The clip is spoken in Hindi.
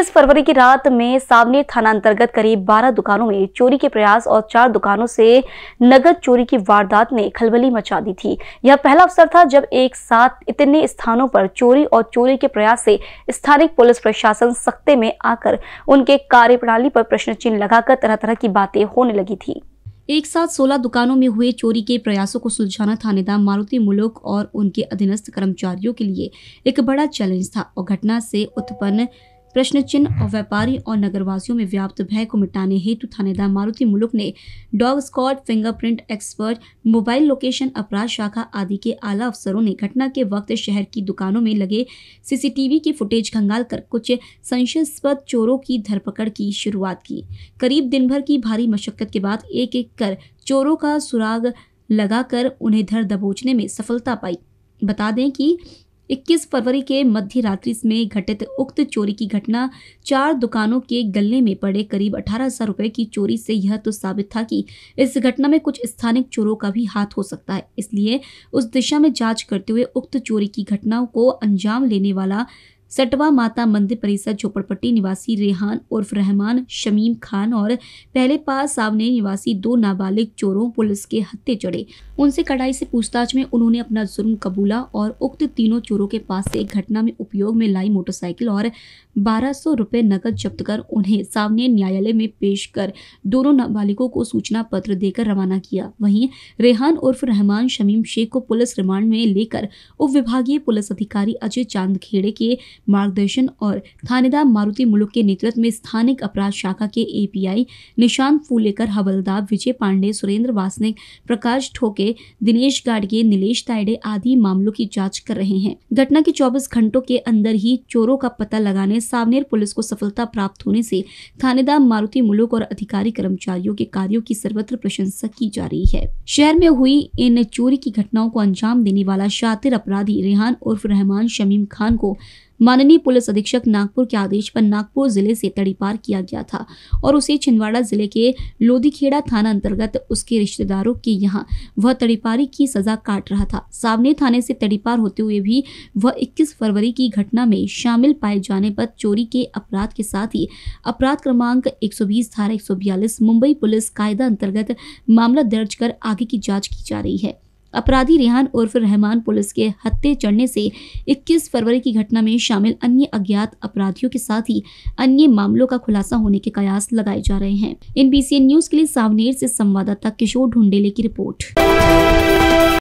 21 फरवरी की रात में सावनेर थाना अंतर्गत करीब 12 दुकानों में चोरी के प्रयास और चार दुकानों से नगद चोरी की वारदात ने खलबली मचा दी थी यह पहला अवसर था जब एक साथ इतने स्थानों पर चोरी और चोरी के प्रयास से स्थानीय पुलिस प्रशासन सख्ते में आकर उनके कार्यप्रणाली पर प्रश्न चिन्ह लगाकर तरह तरह की बातें होने लगी थी एक साथ 16 दुकानों में हुए चोरी के प्रयासों को सुलझाना थानेदार मारुति मुलुक और उनके अधीनस्थ कर्मचारियों के लिए एक बड़ा चैलेंज था और घटना से उत्पन्न प्रश्न चिन्ह और व्यापारी और नगरवासियों में व्याप्त भय को मिटाने हेतु थानेदार मारुति मुलुक ने dog squad fingerprint expert mobile location अपराध शाखा आदि के आला अफसरों ने घटना के वक्त शहर की दुकानों में लगे सीसीटीवी की फुटेज खंगाल कर कुछ संशयस्पद चोरों की धरपकड़ की शुरुआत की करीब दिन भर की भारी मशक्कत के बाद एक एक कर चोरों का सुराग लगाकर उन्हें धर दबोचने में सफलता पाई बता दें कि 21 फरवरी के मध्य रात्रि में घटित उक्त चोरी की घटना चार दुकानों के गले में पड़े करीब अठारह हजार रुपए की चोरी से यह तो साबित था कि इस घटना में कुछ स्थानिक चोरों का भी हाथ हो सकता है इसलिए उस दिशा में जांच करते हुए उक्त चोरी की घटनाओं को अंजाम लेने वाला सटवा माता मंदिर परिसर झोपड़पट्टी निवासी रेहान उर्फ रहमान शमीम खान और पहले पास सावने निवासी दो नाबालिग चोरों पुलिस के हत्थे चढ़े उनसे कड़ाई से पूछताछ में उन्होंने अपना जुर्म कबूला और उक्त तीनों चोरों के पास से एक घटना में उपयोग में लाई मोटरसाइकिल और बारह सौ रुपये नकद जब्त कर उन्हें सावने न्यायालय में पेश कर दोनों नाबालिगों को सूचना पत्र देकर रवाना किया वहीं रेहान उर्फ रहमान शमीम शेख को पुलिस रिमांड में लेकर उप विभागीय पुलिस अधिकारी अजय चांद खेड़े के मार्गदर्शन और थानेदार मारुति मुलुक के नेतृत्व में स्थानिक अपराध शाखा के एपीआई निशांत फूलेकर हवलदार विजय पांडे सुरेंद्र वासनिक प्रकाश ठोके दिनेश गाड़गे नीलेश तायडे आदि मामलों की जाँच कर रहे हैं घटना के चौबीस घंटों के अंदर ही चोरों का पता लगाने सावनेर पुलिस को सफलता प्राप्त होने से थानेदार मारुति मुलुक और अधिकारी कर्मचारियों के कार्यो की सर्वत्र प्रशंसा की जा रही है शहर में हुई इन चोरी की घटनाओं को अंजाम देने वाला शातिर अपराधी रेहान उर्फ रहमान शमीम खान को माननीय पुलिस अधीक्षक नागपुर के आदेश पर नागपुर जिले से तड़ीपार किया गया था और उसे छिंदवाड़ा जिले के लोधीखेड़ा थाना अंतर्गत उसके रिश्तेदारों के यहाँ वह तड़ीपारी की सजा काट रहा था सावने थाने से तड़ीपार होते हुए भी वह इक्कीस फरवरी की घटना में शामिल पाए जाने पर चोरी के अपराध के साथ ही अपराध क्रमांक एक धारा एक मुंबई पुलिस कायदा अंतर्गत मामला दर्ज कर आगे की जांच की जा रही है अपराधी रेहान उर्फ रहमान पुलिस के हत्ते चढ़ने से 21 फरवरी की घटना में शामिल अन्य अज्ञात अपराधियों के साथ ही अन्य मामलों का खुलासा होने के कयास लगाए जा रहे हैं बी न्यूज के लिए सावनेर से संवाददाता किशोर ढुंडेले की रिपोर्ट